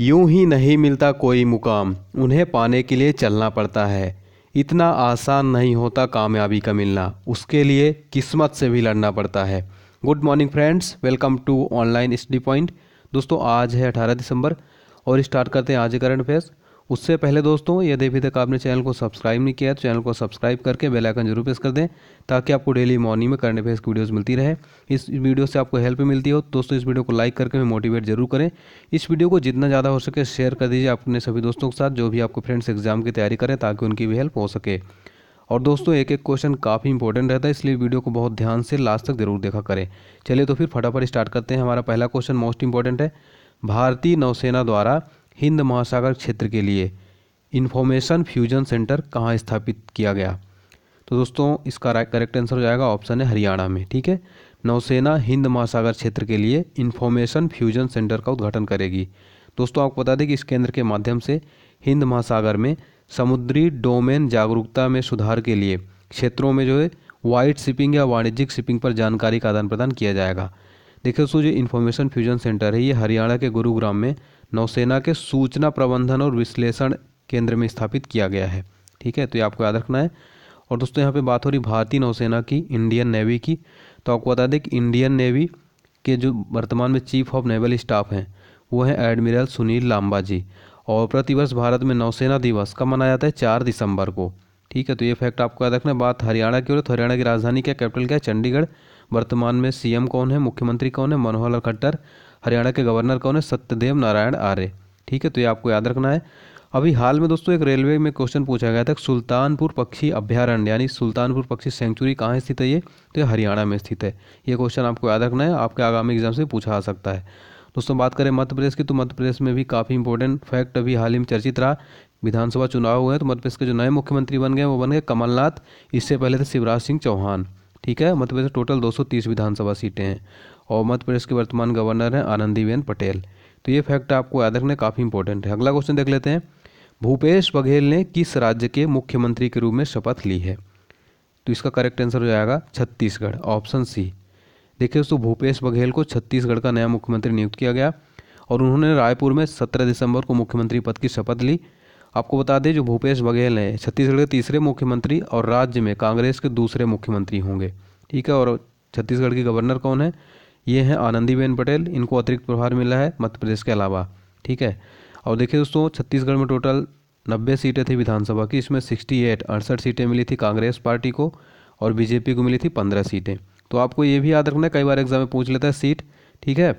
यूं ही नहीं मिलता कोई मुकाम उन्हें पाने के लिए चलना पड़ता है इतना आसान नहीं होता कामयाबी का मिलना उसके लिए किस्मत से भी लड़ना पड़ता है good morning friends welcome to Online Study Point दोस्तों आज है 18 दिसंबर और स्टार्ट करते हैं आज करंट अफेयर्स उससे पहले दोस्तों यदि अभी तक आपने चैनल को सब्सक्राइब नहीं किया तो चैनल को सब्सक्राइब करके बेल आइकन जरूर प्रेस कर दें ताकि आपको डेली मॉर्निंग में करंट अफेयर्स की वीडियोज़ मिलती रहे इस वीडियो से आपको हेल्प मिलती हो दोस्तों इस वीडियो को लाइक करके हमें मोटिवेट जरूर करें इस वीडियो को जितना ज़्यादा हो सके शेयर कर दीजिए अपने सभी दोस्तों के साथ जो भी आपके फ्रेंड्स एग्जाम की तैयारी करें ताकि उनकी भी हेल्प हो सके और दोस्तों एक एक क्वेश्चन काफ़ी इंपॉर्टेंट रहता है इसलिए वीडियो को बहुत ध्यान से लास्ट तक जरूर देखा करें चलिए तो फिर फटाफट स्टार्ट करते हैं हमारा पहला क्वेश्चन मोस्ट इंपॉर्टेंट है भारतीय नौसेना द्वारा हिंद महासागर क्षेत्र के लिए इन्फॉर्मेशन फ्यूजन सेंटर कहाँ स्थापित किया गया तो दोस्तों इसका करेक्ट आंसर हो जाएगा ऑप्शन है हरियाणा में ठीक है नौसेना हिंद महासागर क्षेत्र के लिए इन्फॉर्मेशन फ्यूजन सेंटर का उद्घाटन करेगी दोस्तों आपको बता दें कि इस केंद्र के माध्यम से हिंद महासागर में समुद्री डोमेन जागरूकता में सुधार के लिए क्षेत्रों में जो है वाइट शिपिंग या वाणिज्यिक शिपिंग पर जानकारी का आदान प्रदान किया जाएगा देखिए दोस्तों जो इन्फॉर्मेशन फ्यूजन सेंटर है ये हरियाणा के गुरुग्राम में नौसेना के सूचना प्रबंधन और विश्लेषण केंद्र में स्थापित किया गया है ठीक है तो ये आपको याद रखना है और दोस्तों यहाँ पे बात हो रही भारतीय नौसेना की इंडियन नेवी की तो आपको बता दें कि इंडियन नेवी के जो वर्तमान में चीफ ऑफ नेवल स्टाफ हैं वो हैं एडमिरल सुनील लांबा जी और प्रतिवर्ष भारत में नौसेना दिवस कब मनाया जाता है चार दिसंबर को ठीक है तो ये फैक्ट आपको याद रखना बात हरियाणा की और तो हरियाणा की राजधानी क्या कैपिटल क्या है चंडीगढ़ वर्तमान में सीएम कौन है मुख्यमंत्री कौन है मनोहर लाल खट्टर हरियाणा के गवर्नर कौन है सत्यदेव नारायण आर्य ठीक है तो ये आपको याद रखना है अभी हाल में दोस्तों एक रेलवे में क्वेश्चन पूछा गया था सुल्तानपुर पक्षी अभ्यारण्य यानी सुल्तानपुर पक्षी सेंचुरी कहाँ स्थित है ये तो हरियाणा में स्थित है ये क्वेश्चन आपको याद रखना है आपके आगामी एग्जाम से पूछा आ सकता है दोस्तों बात करें मध्य प्रदेश की तो मध्य प्रदेश में भी काफ़ी इंपॉर्टेंट फैक्ट अभी हाल ही में चर्चित रहा विधानसभा चुनाव हुए हैं तो मध्य प्रदेश के जो नए मुख्यमंत्री बन गए वो बन गए कमलनाथ इससे पहले थे शिवराज सिंह चौहान ठीक है मध्य प्रदेश टोटल 230 विधानसभा सीटें हैं और मध्य प्रदेश के वर्तमान गवर्नर हैं आनंदीबेन पटेल तो ये फैक्ट आपको याद रखने काफ़ी इंपॉर्टेंट है अगला क्वेश्चन देख लेते हैं भूपेश बघेल ने किस राज्य के मुख्यमंत्री के रूप में शपथ ली है तो इसका करेक्ट आंसर हो जाएगा छत्तीसगढ़ ऑप्शन सी देखिए दोस्तों भूपेश बघेल को छत्तीसगढ़ का नया मुख्यमंत्री नियुक्त किया गया और उन्होंने रायपुर में सत्रह दिसंबर को मुख्यमंत्री पद की शपथ ली आपको बता दें जो भूपेश बघेल हैं छत्तीसगढ़ के तीसरे मुख्यमंत्री और राज्य में कांग्रेस के दूसरे मुख्यमंत्री होंगे ठीक है और छत्तीसगढ़ की गवर्नर कौन है ये हैं आनंदीबेन पटेल इनको अतिरिक्त प्रभार मिला है मध्य प्रदेश के अलावा ठीक है और देखिए दोस्तों छत्तीसगढ़ में टोटल नब्बे सीटें थी विधानसभा की इसमें सिक्सटी एट अड़सठ सीटें मिली थी कांग्रेस पार्टी को और बीजेपी को मिली थी पंद्रह सीटें तो आपको ये भी याद रखना है कई बार एग्जाम में पूछ लेता है सीट ठीक है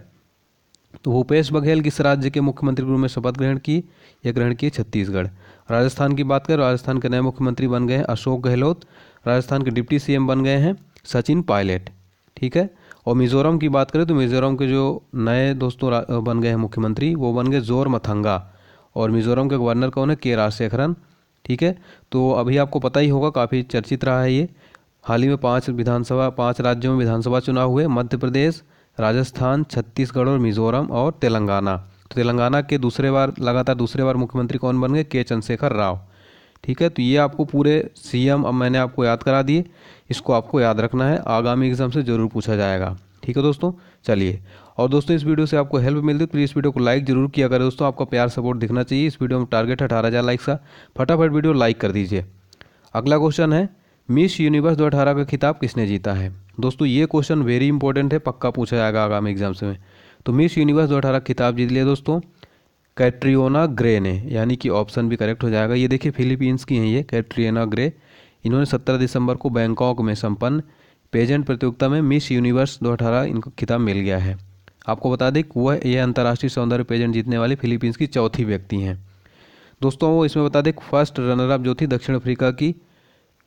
तो भूपेश बघेल किस राज्य के मुख्यमंत्री के रूप में शपथ ग्रहण की यह ग्रहण किए छत्तीसगढ़ राजस्थान की बात करें राजस्थान के नए मुख्यमंत्री बन गए हैं अशोक गहलोत राजस्थान के डिप्टी सीएम बन गए हैं सचिन पायलट ठीक है और मिजोरम की बात करें तो मिजोरम के जो नए दोस्तों बन गए हैं मुख्यमंत्री वो बन गए जोर मथंगा और मिजोरम के गवर्नर कौन है के राजशेखरन ठीक है तो अभी आपको पता ही होगा काफ़ी चर्चित रहा है ये हाल ही में पाँच विधानसभा पाँच राज्यों में विधानसभा चुनाव हुए मध्य प्रदेश राजस्थान छत्तीसगढ़ और मिजोरम और तेलंगाना तो तेलंगाना के दूसरे बार लगातार दूसरे बार मुख्यमंत्री कौन बन गए के चंद्रशेखर राव ठीक है तो ये आपको पूरे सीएम अब मैंने आपको याद करा दिए इसको आपको याद रखना है आगामी एग्जाम से ज़रूर पूछा जाएगा ठीक है दोस्तों चलिए और दोस्तों इस वीडियो से आपको हेल्प मिलती है तो प्लीज़ वीडियो को लाइक जरूर किया करें दोस्तों आपका प्यार सपोर्ट दिखना चाहिए इस वीडियो में टारगेट अठारह हज़ार लाइक्स का फटाफट वीडियो लाइक कर दीजिए अगला क्वेश्चन है मिस यूनिवर्स दो अठारह का खिताब किसने जीता है दोस्तों ये क्वेश्चन वेरी इंपॉर्टेंट है पक्का पूछा जाएगा आगामी एग्जाम्स में तो मिस यूनिवर्स दो अठारह खिताब जीत लिया दोस्तों कैट्रियोना ग्रे ने यानी कि ऑप्शन भी करेक्ट हो जाएगा ये देखिए फिलीपींस की हैं ये कैट्रियोना ग्रे इन्होंने सत्रह दिसंबर को बैंकॉक में संपन्न पेजेंट प्रतियोगिता में मिस यूनिवर्स अठारह इनको खिताब मिल गया है आपको बता दें वह यह अंतर्राष्ट्रीय सौंदर्य पेजेंट जीतने वाली फिलीपींस की चौथी व्यक्ति हैं दोस्तों वो इसमें बता दें फर्स्ट रनर अप जो थी दक्षिण अफ्रीका की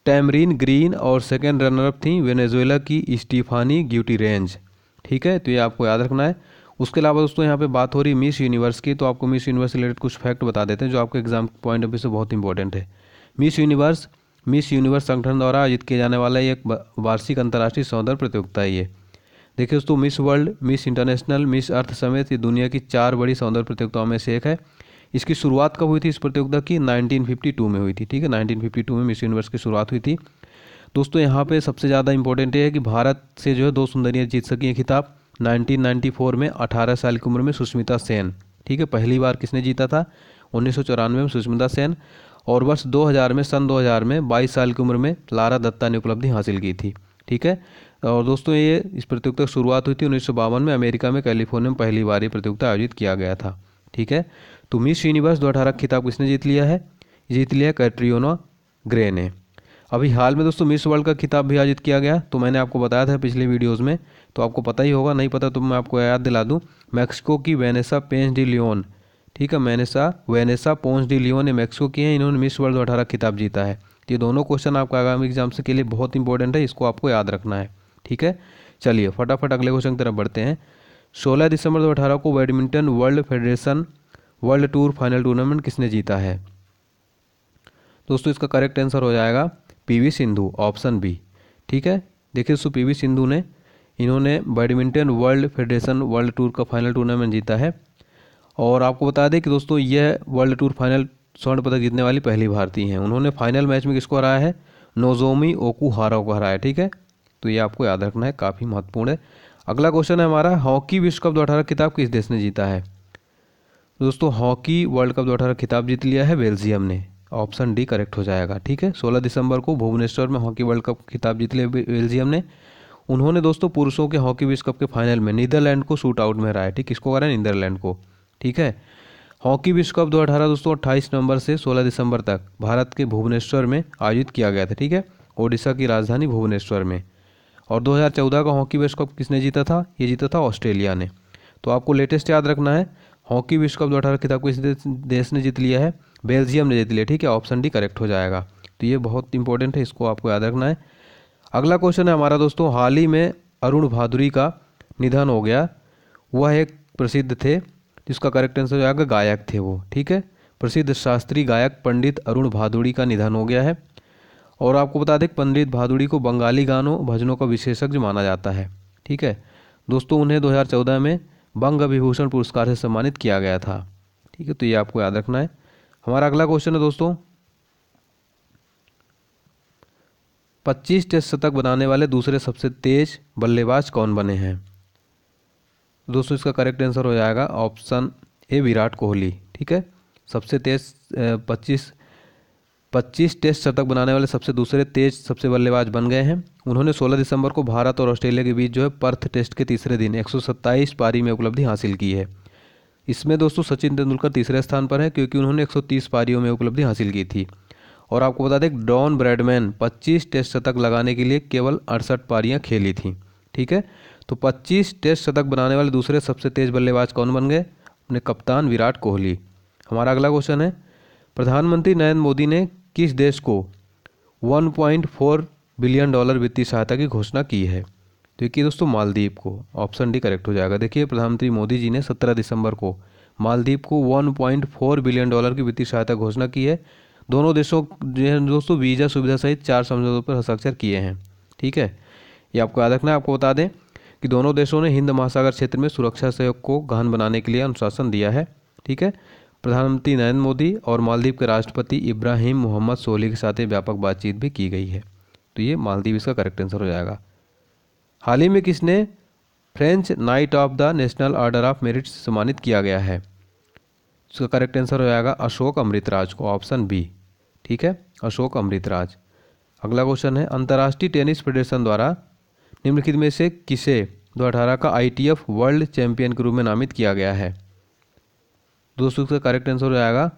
टैमरीन ग्रीन और सेकेंड रनरअप थी वेनेजुएला की स्टीफानी ग्यूटी रेंज ठीक है तो ये आपको याद रखना है उसके अलावा दोस्तों यहाँ पे बात हो रही मिस यूनिवर्स की तो आपको मिस यूनिवर्स रिलेटेड कुछ फैक्ट बता देते हैं जो आपके एग्जाम पॉइंट ऑफ व्यू से बहुत इंपॉर्टेंट है मिस यूनिवर्स मिस यूनिवर्स संगठन द्वारा आयोजित किए जाने वाला एक वार्षिक अंतर्राष्ट्रीय सौंदर्य प्रतियोगिता है ये देखिए दोस्तों Miss World Miss International Miss Earth समेत ये दुनिया की चार बड़ी सौंदर्य प्रतियोगिताओं में से एक है इसकी शुरुआत कब हुई थी इस प्रतियोगिता की 1952 में हुई थी ठीक है 1952 में मिस यूनिवर्स की शुरुआत हुई थी दोस्तों यहाँ पे सबसे ज़्यादा इंपॉर्टेंट है कि भारत से जो है दो सुंदरियाँ जीत सकी हैं खिताब 1994 में 18 साल की उम्र में सुष्मिता सेन ठीक है पहली बार किसने जीता था उन्नीस में सुष्मिता सेन और वर्ष 2000 में सन 2000 में 22 साल की उम्र में लारा दत्ता ने उपलब्धि हासिल की थी ठीक है और दोस्तों ये इस प्रतियोगिता की शुरुआत हुई थी उन्नीस में अमेरिका में कैलिफोर्निया में पहली बार ये प्रतियोगिता आयोजित किया गया था ठीक है तो मिस यूनिवर्स दो अठारह खिताब किसने जीत लिया है जीत लिया कैट्रियोना ग्रे ने अभी हाल में दोस्तों मिस वर्ल्ड का खिताब भी आयोजित किया गया तो मैंने आपको बताया था पिछले वीडियोस में तो आपको पता ही होगा नहीं पता तो मैं आपको याद दिला दूं मैक्सिको की वेनेसा पेंस डी लियोन ठीक है Vanessa Vanessa Ponce de Leon ने मैक्सिको की है इन्होंने मिस वर्ल्ड अठारह खिताब जीता है ये दोनों क्वेश्चन आपका आगामी एग्जाम्स के लिए बहुत इंपॉर्टेंट है इसको आपको याद रखना है ठीक है चलिए फटाफट अगले क्वेश्चन की तरफ बढ़ते हैं सोलह दिसंबर दो अठारह को Badminton World Federation World Tour final tournament किसने जीता है दोस्तों इसका करेक्ट आंसर हो जाएगा पीवी सिंधु ऑप्शन बी ठीक है देखिए दोस्तों पीवी सिंधु ने इन्होंने Badminton World Federation World Tour का फाइनल टूर्नामेंट जीता है और आपको बता दें कि दोस्तों यह वर्ल्ड टूर फाइनल स्वर्ण पदक जीतने वाली पहली भारतीय हैं उन्होंने फाइनल मैच में किसको हराया है नोजोमी ओकू हारो को हराया ठीक है तो ये आपको याद रखना है काफ़ी महत्वपूर्ण है अगला क्वेश्चन है हमारा हॉकी विश्व कप दो अठारह किताब किस देश ने जीता है तो दोस्तों हॉकी वर्ल्ड कप दो खिताब जीत लिया है बेल्जियम ने ऑप्शन डी करेक्ट हो जाएगा ठीक है 16 दिसंबर को भुवनेश्वर में हॉकी वर्ल्ड कप खिताब जीत लिया बेल्जियम ने उन्होंने दोस्तों पुरुषों के हॉकी विश्व कप के फाइनल में नीदरलैंड को शूट आउट में हराया ठीक किसको है नीदरलैंड को ठीक है हॉकी विश्व कप दो दोस्तों अट्ठाईस नवंबर से सोलह दिसंबर तक भारत के भुवनेश्वर में आयोजित किया गया था ठीक है ओडिशा की राजधानी भुवनेश्वर में और 2014 का हॉकी विश्व कप किसने जीता था ये जीता था ऑस्ट्रेलिया ने तो आपको लेटेस्ट याद रखना है हॉकी विश्व कप दो अठारह खिताब किस देश ने जीत लिया है बेल्जियम ने जीत लिया ठीक है ऑप्शन डी करेक्ट हो जाएगा तो ये बहुत इंपॉर्टेंट है इसको आपको याद रखना है अगला क्वेश्चन है हमारा दोस्तों हाल ही में अरुण भादुरी का निधन हो गया वह एक प्रसिद्ध थे जिसका करेक्ट आंसर हो जाएगा गायक थे वो ठीक है प्रसिद्ध शास्त्रीय गायक पंडित अरुण भादुड़ी का निधन हो गया है और आपको बता दें पंडित भादुड़ी को बंगाली गानों भजनों का विशेषज्ञ माना जाता है ठीक है दोस्तों उन्हें 2014 में बंग विभूषण पुरस्कार से सम्मानित किया गया था ठीक है तो ये आपको याद रखना है हमारा अगला क्वेश्चन है दोस्तों पच्चीस टेस्ट शतक बनाने वाले दूसरे सबसे तेज बल्लेबाज कौन बने हैं दोस्तों इसका करेक्ट आंसर हो जाएगा ऑप्शन ए विराट कोहली ठीक है सबसे तेज पच्चीस 25 टेस्ट शतक बनाने वाले सबसे दूसरे तेज सबसे बल्लेबाज बन गए हैं उन्होंने 16 दिसंबर को भारत और ऑस्ट्रेलिया के बीच जो है पर्थ टेस्ट के तीसरे दिन एक पारी में उपलब्धि हासिल की है इसमें दोस्तों सचिन तेंदुलकर तीसरे स्थान पर है क्योंकि उन्होंने 130 पारियों में उपलब्धि हासिल की थी और आपको बता दें डॉन ब्रैडमैन 25 टेस्ट शतक लगाने के लिए केवल अड़सठ पारियाँ खेली थी ठीक है तो 25 टेस्ट शतक बनाने वाले दूसरे सबसे तेज बल्लेबाज कौन बन गए अपने कप्तान विराट कोहली हमारा अगला क्वेश्चन है प्रधानमंत्री नरेंद्र मोदी ने किस देश को 1.4 बिलियन डॉलर वित्तीय सहायता की घोषणा की है तो देखिए दोस्तों मालदीव को ऑप्शन डी करेक्ट हो जाएगा देखिए प्रधानमंत्री मोदी जी ने 17 दिसंबर को मालदीव को 1.4 बिलियन डॉलर की वित्तीय सहायता घोषणा की है दोनों देशों जो है दोस्तों वीज़ा सुविधा सहित चार समझौतों पर हस्ताक्षर किए हैं ठीक है ये आपको याद रखना है आपको बता दें कि दोनों देशों ने हिंद महासागर क्षेत्र में सुरक्षा सहयोग को गहन बनाने के लिए अनुशासन दिया है ठीक है प्रधानमंत्री नरेंद्र मोदी और मालदीव के राष्ट्रपति इब्राहिम मोहम्मद सोली के साथ व्यापक बातचीत भी की गई है तो ये मालदीव इसका करेक्ट आंसर हो जाएगा हाल ही में किसने French Knight of the National Order of Merit सम्मानित किया गया है इसका करेक्ट आंसर हो जाएगा अशोक अमृतराज को ऑप्शन बी ठीक है अशोक अमृतराज अगला क्वेश्चन है अंतर्राष्ट्रीय टेनिस फेडरेशन द्वारा निम्नलिखित में से किसे दो अठारह का आई वर्ल्ड चैंपियन के रूप में नामित किया गया है दोस्तों इसका करेक्ट आंसर हो जाएगा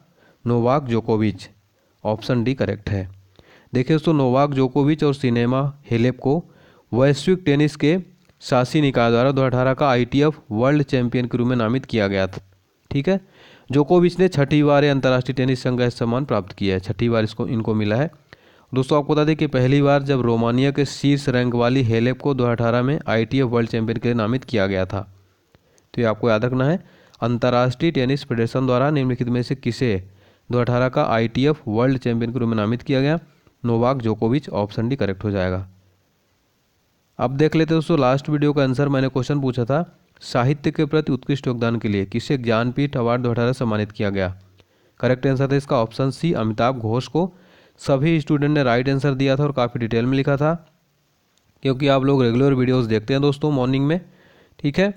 नोवाक जोकोविच ऑप्शन डी करेक्ट है देखिए दोस्तों नोवाक जोकोविच और सिनेमा हेलेप को वैश्विक टेनिस के शासी निकाय द्वारा दो अठारह का आई वर्ल्ड चैंपियन के रूप में नामित किया गया था ठीक है जोकोविच ने छठी बार अंतर्राष्ट्रीय टेनिस संघ का सम्मान प्राप्त किया है छठी बार इसको इनको मिला है दोस्तों आपको बता दें कि पहली बार जब रोमानिया के शीर्ष रैंक वाली हेलेप को 2018 में आई वर्ल्ड चैंपियन के लिए नामित किया गया था तो ये आपको याद रखना है अंतर्राष्ट्रीय टेनिस फेडरेशन द्वारा निम्नलिखित में से किसे 2018 का आईटीएफ वर्ल्ड चैंपियन के रूप में नामित किया गया नोवाक जोकोविच ऑप्शन डी करेक्ट हो जाएगा अब देख लेते दोस्तों लास्ट वीडियो का आंसर मैंने क्वेश्चन पूछा था साहित्य के प्रति उत्कृष्ट योगदान के लिए किसे ज्ञानपीठ अवार्ड दो अठारह सम्मानित किया गया करेक्ट आंसर था इसका ऑप्शन सी अमिताभ घोष को सभी स्टूडेंट ने राइट आंसर दिया था और काफ़ी डिटेल में लिखा था क्योंकि आप लोग रेगुलर वीडियोस देखते हैं दोस्तों मॉर्निंग में ठीक है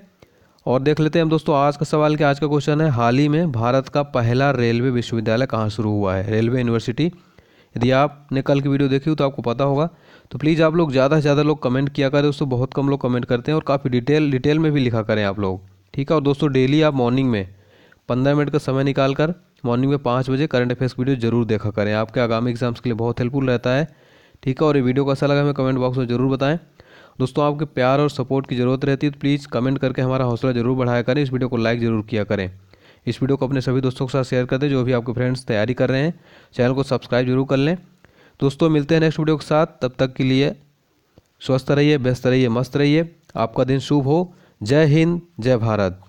और देख लेते हैं हम दोस्तों आज का सवाल के आज का क्वेश्चन है हाल ही में भारत का पहला रेलवे विश्वविद्यालय कहाँ शुरू हुआ है रेलवे यूनिवर्सिटी यदि आपने कल की वीडियो देखी हो तो आपको पता होगा तो प्लीज़ आप लोग ज़्यादा से ज़्यादा लोग कमेंट किया करें दोस्तों बहुत कम लोग कमेंट करते हैं और काफ़ी डिटेल डिटेल में भी लिखा करें आप लोग ठीक है और दोस्तों डेली आप मॉर्निंग में पंद्रह मिनट का समय निकाल कर मॉर्निंग में पाँच बजे करंट अफेयर्स की वीडियो जरूर देखा करें आपके आगामी एग्जाम्स के लिए बहुत हेल्पफुल रहता है ठीक है और ये वीडियो को लगा हमें कमेंट बॉक्स में जरूर बताएं दोस्तों आपके प्यार और सपोर्ट की ज़रूरत रहती है तो प्लीज़ कमेंट करके हमारा हौसला जरूर बढ़ाया करें इस वीडियो को लाइक ज़रूर किया करें इस वीडियो को अपने सभी दोस्तों के साथ शेयर कर दें जो भी आपके फ्रेंड्स तैयारी कर रहे हैं चैनल को सब्सक्राइब जरूर कर लें दोस्तों मिलते हैं नेक्स्ट वीडियो के साथ तब तक के लिए स्वस्थ रहिए व्यस्त रहिए मस्त रहिए आपका दिन शुभ हो जय हिंद जय भारत